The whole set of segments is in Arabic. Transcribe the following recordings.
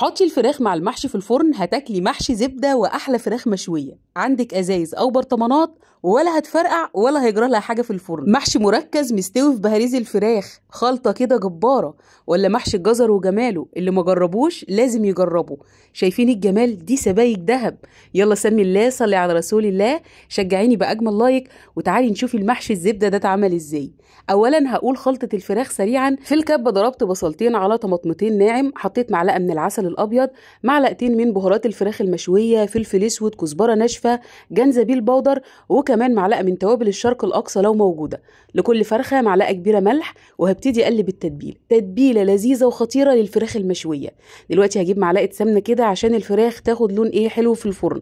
حطي الفراخ مع المحشي في الفرن هتاكلي محشي زبده واحلى فراخ مشويه عندك ازايز او برطمانات ولا هتفرقع ولا هيجرى لها حاجه في الفرن محشي مركز مستوي في بهاريز الفراخ خلطه كده جباره ولا محشي الجزر وجماله اللي ما جربوش لازم يجربوا شايفين الجمال دي سبايك ذهب يلا سمي الله صلي على رسول الله شجعيني باجمل لايك وتعالي نشوف المحشي الزبده ده اتعمل ازاي اولا هقول خلطه الفراخ سريعا في الكبه ضربت بصلتين على طماطمتين ناعم حطيت معلقه من العسل الابيض معلقتين من بهارات الفراخ المشويه فلفل اسود كزبره ناشفه المستشفى جنزبيل بودر وكمان معلقه من توابل الشرق الاقصى لو موجوده لكل فرخه معلقه كبيره ملح وهبتدي اقلب التتبيل تتبيله لذيذه وخطيره للفراخ المشويه دلوقتي هجيب معلقه سمنه كده عشان الفراخ تاخد لون ايه حلو في الفرن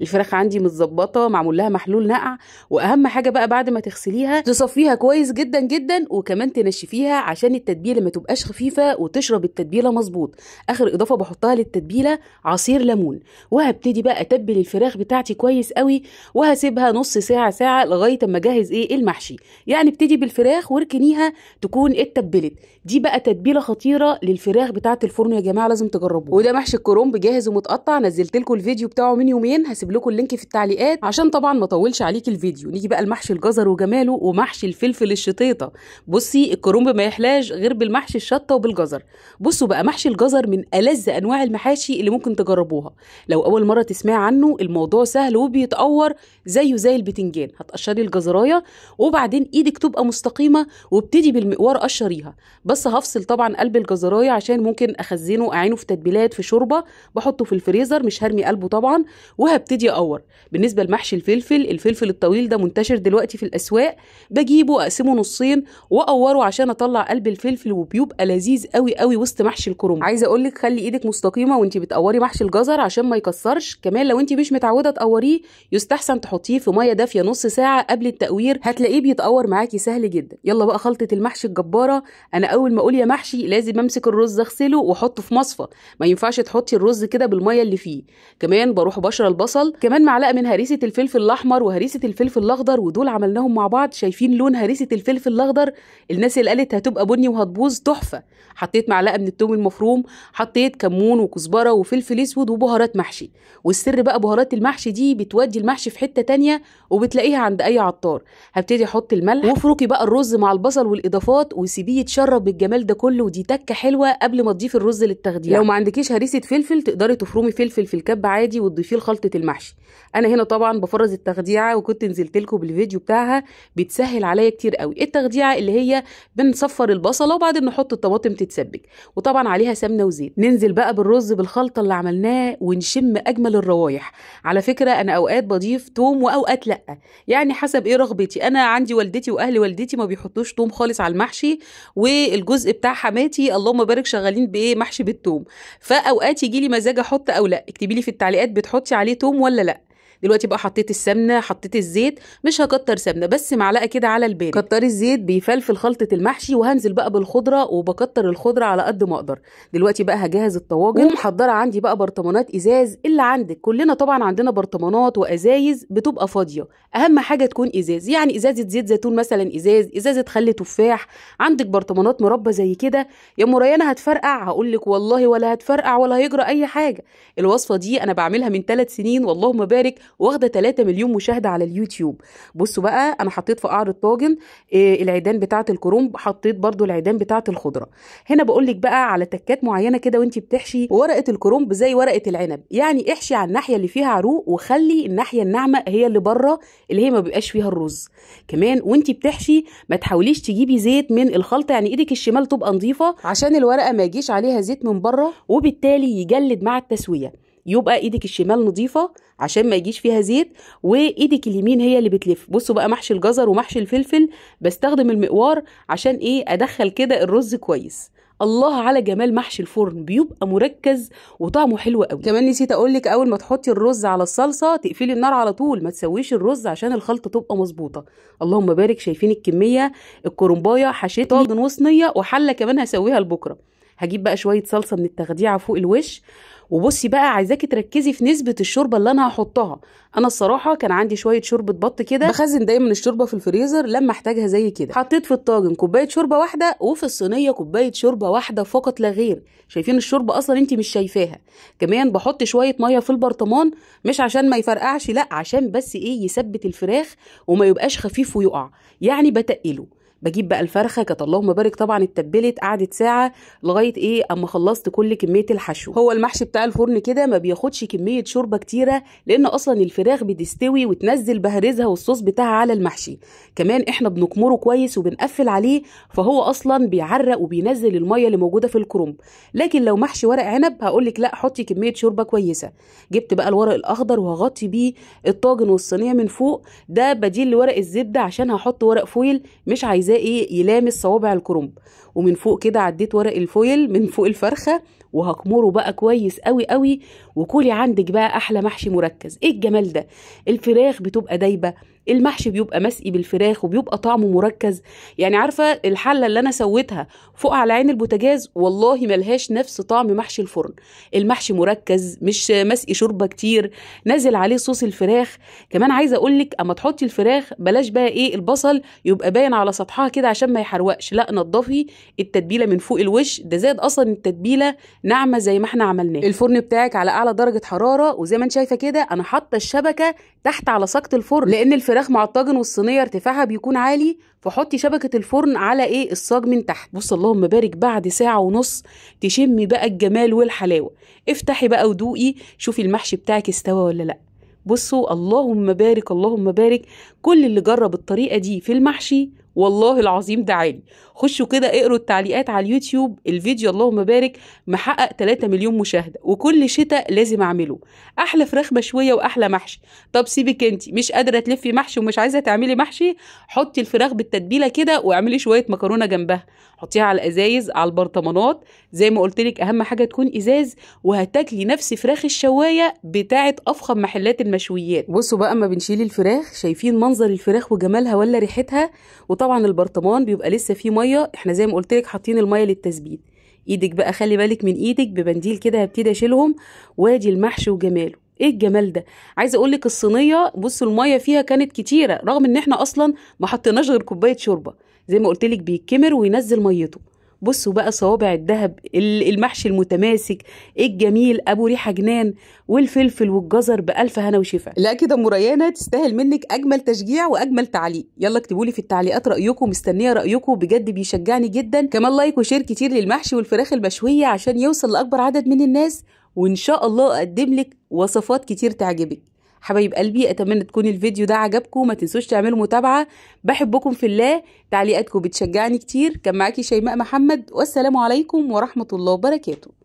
الفراخ عندي متظبطه معمول لها محلول نقع واهم حاجه بقى بعد ما تغسليها تصفيها كويس جدا جدا وكمان تنشفيها عشان التتبيله ما تبقاش خفيفه وتشرب التتبيله مظبوط اخر اضافه بحطها للتتبيله عصير ليمون وهبتدي بقى اتبل الفراخ بتاعتي كويس قوي وهسيبها نص ساعه ساعه لغايه اما اجهز ايه المحشي يعني ابتدي بالفراخ واركنيها تكون اتبلت دي بقى تتبيله خطيره للفراخ بتاعه الفرن يا جماعه لازم تجربوه وده محشي الكرنب جاهز ومتقطع نزلت لكم الفيديو بتاعه من يومين هسيب لكم اللينك في التعليقات عشان طبعا ما اطولش عليك الفيديو نيجي بقى لمحشي الجزر وجماله ومحشي الفلفل الشطيطه بصي الكرنب ما يحلاش غير بالمحشي الشطه وبالجزر بصوا بقى محشي الجزر من ألذ انواع المحاشي اللي ممكن تجربوها لو اول مره تسمعي عنه الموضوع سهل سهل وبيتقور زيه زي البتنجان هتقشري الجزرايه وبعدين ايدك تبقى مستقيمه وابتدي بالمقوار قشريها بس هفصل طبعا قلب الجزرايه عشان ممكن اخزنه اعينه في تتبيلات في شوربه بحطه في الفريزر مش هرمي قلبه طبعا وهبتدي اقور بالنسبه لمحشي الفلفل الفلفل الطويل ده منتشر دلوقتي في الاسواق بجيبه اقسمه نصين واقوره عشان اطلع قلب الفلفل وبيبقى لذيذ قوي قوي وسط محشي الكرنب عايزه اقول لك خلي ايدك مستقيمه وانت بتقوري محشي الجزر عشان ما يكسرش كمان لو انت مش متعوده تقوري البخاري يستحسن تحطيه في ميه دافيه نص ساعه قبل التقوير هتلاقيه بيتقور معاكي سهل جدا يلا بقى خلطه المحشي الجباره انا اول ما اقول يا محشي لازم امسك الرز اغسله واحطه في مصفى ما ينفعش تحطي الرز كده بالميه اللي فيه كمان بروح بشر البصل كمان معلقه من هريسه الفلفل الاحمر وهريسه الفلفل الاخضر ودول عملناهم مع بعض شايفين لون هريسه الفلفل الاخضر الناس اللي قالت هتبقى بني وهتبوظ تحفه حطيت معلقه من التوم المفروم حطيت كمون وكزبره وفلفل اسود وبهارات محشي والسر بقى بهارات المحشي دي بتودي المحشي في حته تانية وبتلاقيها عند اي عطار هبتدي احط الملح وافركي بقى الرز مع البصل والاضافات وسيبيه يتشرب بالجمال ده كله ودي تكه حلوه قبل ما تضيفي الرز للتخديع لو ما عندكيش هريسه فلفل تقدري تفرمي فلفل في الكب عادي وتضيفيه لخلطه المحشي انا هنا طبعا بفرز التخديعه وكنت نزلت لكم بالفيديو بتاعها بتسهل عليا كتير قوي التخديعه اللي هي بنصفر البصله وبعدين نحط الطماطم تتسبك وطبعا عليها سمنه وزيت ننزل بقى بالرز بالخلطه اللي عملناه ونشم اجمل الروايح على فكره انا اوقات بضيف توم واوقات لا يعني حسب ايه رغبتي انا عندي والدتي واهل والدتي ما بيحطوش توم خالص على المحشي والجزء بتاع حماتي اللهم بارك شغالين بايه محشي بالتوم فاوقات يجي لي مزاج احط او لا اكتبي لي في التعليقات بتحطي عليه توم ولا لا دلوقتي بقى حطيت السمنه حطيت الزيت مش هكتر سمنه بس معلقه كده على البان كتري الزيت بيفلفل خلطه المحشي وهنزل بقى بالخضره وبكتر الخضره على قد ما اقدر دلوقتي بقى هجهز الطواجن ومحضره عندي بقى برطمانات ازاز اللي عندك كلنا طبعا عندنا برطمانات وازايز بتبقى فاضيه اهم حاجه تكون ازاز يعني ازازه زيت زيتون مثلا ازاز ازازه خل تفاح عندك برطمانات مربى زي كده يا مريانه هتفرقع هقول لك والله ولا هتفرقع ولا هيجرى اي حاجه الوصفه دي انا بعملها من ثلاث سنين واللهم بارك واخده 3 مليون مشاهده على اليوتيوب بصوا بقى انا حطيت في قعر الطاجن إيه العيدان بتاعه الكرنب حطيت برده العيدان بتاعه الخضره هنا بقول لك بقى على تكات معينه كده وانت بتحشي ورقه الكرومب زي ورقه العنب يعني احشي على الناحيه اللي فيها عروق وخلي الناحيه الناعمه هي اللي بره اللي هي ما بيبقاش فيها الرز كمان وانت بتحشي ما تحاوليش تجيبي زيت من الخلطه يعني ايدك الشمال تبقى نظيفه عشان الورقه ما يجيش عليها زيت من بره وبالتالي يجلد مع التسويه يبقى ايدك الشمال نظيفه عشان ما يجيش فيها زيت وايدك اليمين هي اللي بتلف بصوا بقى محشي الجزر ومحشي الفلفل بستخدم المقوار عشان ايه ادخل كده الرز كويس الله على جمال محشي الفرن بيبقى مركز وطعمه حلو قوي كمان نسيت اقول لك اول ما تحطي الرز على الصلصه تقفلي النار على طول ما تسويش الرز عشان الخلطه تبقى مظبوطه اللهم بارك شايفين الكميه الكرنبايه حشيت طاجن وصينيه وحله كمان هسويها لبكره هجيب بقى شويه صلصه من التخديعه فوق الوش وبصي بقى عايزاكي تركزي في نسبه الشوربه اللي انا هحطها انا الصراحه كان عندي شويه شوربه بط كده بخزن دايما الشوربه في الفريزر لما احتاجها زي كده حطيت في الطاجن كوبايه شوربه واحده وفي الصينيه كوبايه شوربه واحده فقط لا غير شايفين الشوربه اصلا انت مش شايفاها كمان بحط شويه ميه في البرطمان مش عشان ما يفرقعش لا عشان بس ايه يثبت الفراخ وما يبقاش خفيف ويقع يعني بتقله بجيب بقى الفرخه كانت اللهم بارك طبعا اتبلت قعدت ساعه لغايه ايه اما خلصت كل كميه الحشو هو المحشي بتاع الفرن كده ما بياخدش كميه شوربه كتيره لان اصلا الفراخ بتستوي وتنزل بهريزها والصوص بتاعها على المحشي كمان احنا بنكمره كويس وبنقفل عليه فهو اصلا بيعرق وبينزل الميه اللي موجوده في الكرنب لكن لو محشي ورق عنب هقول لك لا حطي كميه شوربه كويسه جبت بقى الورق الاخضر وهغطي بيه الطاجن والصينيه من فوق ده بديل لورق الزبده عشان هحط ورق فويل مش عايزاه الغذائي ايه؟ يلامس صوابع الكرنب ومن فوق كده عديت ورق الفويل من فوق الفرخه وهكمره بقى كويس قوي قوي وكولي عندك بقى احلى محشي مركز ايه الجمال ده الفراخ بتبقى دايبه المحشي بيبقى مسقي بالفراخ وبيبقى طعمه مركز يعني عارفه الحله اللي انا سويتها فوق على عين البوتاجاز والله ملهاش نفس طعم محشي الفرن المحشي مركز مش مسقي شوربه كتير نازل عليه صوص الفراخ كمان عايزه اقول لك اما تحطي الفراخ بلاش بقى ايه البصل يبقى باين على سطحها كده عشان ما يحروقش لا نضفي التتبيله من فوق الوش ده زاد اصلا التتبيله ناعمه زي ما احنا عملناه الفرن بتاعك على اعلى درجه حراره وزي ما انت شايفه كده انا حاطه الشبكه تحت على ساقه الفرن لان الفراخ مع الطاجن والصينيه ارتفاعها بيكون عالي فحطي شبكه الفرن على ايه الصاج من تحت بص اللهم بارك بعد ساعه ونص تشمي بقى الجمال والحلاوه افتحي بقى ودوقي شوفي المحشي بتاعك استوى ولا لا بصوا اللهم بارك اللهم بارك كل اللي جرب الطريقه دي في المحشي والله العظيم ده عالي خشوا كده اقروا التعليقات على اليوتيوب الفيديو اللهم بارك محقق 3 مليون مشاهده وكل شتاء لازم اعمله احلى فراخ مشويه واحلى محشي طب سيبك انت مش قادره تلفي محشي ومش عايزه تعملي محشي حطي الفراخ بالتتبيله كده واعملي شويه مكرونه جنبها حطيها على الازايز على البرطمانات زي ما قلت لك اهم حاجه تكون ازاز وهتاكلي نفس فراخ الشوايه بتاعه افخم محلات المشويات بصوا بقى اما بنشيل الفراخ شايفين منظر الفراخ وجمالها ولا ريحتها وطبعا طبعا البرطمان بيبقى لسه فيه ميه احنا زي ما قلت لك حاطين الميه للتثبيت ايدك بقى خلي بالك من ايدك ببنديل كده هبتدي اشيلهم وادي المحشي وجماله ايه الجمال ده عايزه اقول لك الصينيه بصوا الميه فيها كانت كتيره رغم ان احنا اصلا ما حطيناش غير كوبايه شوربه زي ما قلت لك بيتكمر وينزل ميته بصوا بقى صوابع الذهب المحشي المتماسك الجميل ابو ريحه جنان والفلفل والجزر بالف هنا وشفاء لا كده ام ريانه تستاهل منك اجمل تشجيع واجمل تعليق يلا اكتبوا لي في التعليقات رايكم مستنيه رايكم بجد بيشجعني جدا كمان لايك وشير كتير للمحشي والفراخ المشويه عشان يوصل لاكبر عدد من الناس وان شاء الله اقدم لك وصفات كتير تعجبك حبايب قلبي اتمنى تكون الفيديو ده عجبكم ما تنسوش تعملوا متابعه بحبكم في الله تعليقاتكم بتشجعني كتير كان معاكي شيماء محمد والسلام عليكم ورحمه الله وبركاته